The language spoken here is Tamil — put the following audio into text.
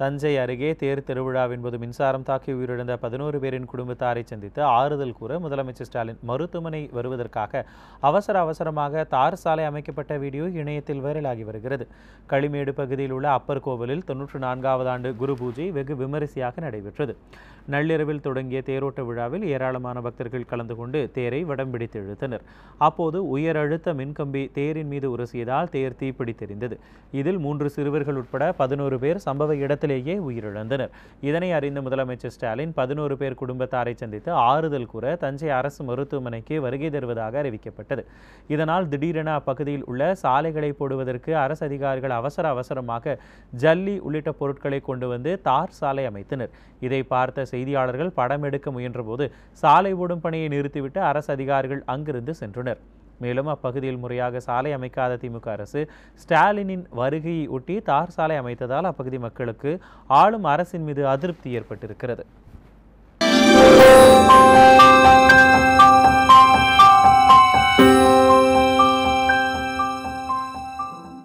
தஞ்சை அருகே தேர் திருவிழாவின் போது மின்சாரம் தாக்கி உயிரிழந்த பதினோரு பேரின் குடும்பத்தாரை சந்தித்து ஆறுதல் கூற முதலமைச்சர் ஸ்டாலின் மருத்துவமனை வருவதற்காக அவசர அவசரமாக தார் சாலை அமைக்கப்பட்ட வீடியோ இணையத்தில் வைரலாகி வருகிறது களிமேடு பகுதியில் உள்ள அப்பர் கோவிலில் தொன்னூற்று நான்காவது ஆண்டு குரு பூஜை வெகு விமரிசையாக நடைபெற்றது நள்ளிரவில் தொடங்கிய தேரோட்ட விழாவில் ஏராளமான பக்தர்கள் கலந்து கொண்டு தேரை வடம் பிடித்து இழுத்தனர் அப்போது உயர் அழுத்த மின்கம்பி தேரின் மீது உரசியதால் தேர் தீப்பிடித்தெறிந்தது இதில் மூன்று சிறுவர்கள் உட்பட பதினோரு பேர் சம்பவ இடத்தில் இடத்திலேயே உயிரிழந்தனர் இதனை அறிந்த முதலமைச்சர் ஸ்டாலின் பதினோரு பேர் குடும்பத்தாரை சந்தித்து ஆறுதல் கூற தஞ்சை அரசு மருத்துவமனைக்கு வருகை தருவதாக அறிவிக்கப்பட்டது இதனால் திடீரென அப்பகுதியில் உள்ள சாலைகளை போடுவதற்கு அரசு அதிகாரிகள் அவசர அவசரமாக ஜல்லி உள்ளிட்ட பொருட்களை கொண்டு வந்து தார் சாலை அமைத்தனர் இதை பார்த்த செய்தியாளர்கள் படம் எடுக்க முயன்றபோது சாலை ஓடும் பணியை நிறுத்திவிட்டு அரசு அதிகாரிகள் அங்கிருந்து சென்றனர் மேலும் அப்பகுதியில் முறையாக சாலை அமைக்காத திமுக அரசு ஸ்டாலினின் வருகையை ஒட்டி தார் சாலை அமைத்ததால் அப்பகுதி மக்களுக்கு ஆளும் அரசின் மீது அதிருப்தி ஏற்பட்டிருக்கிறது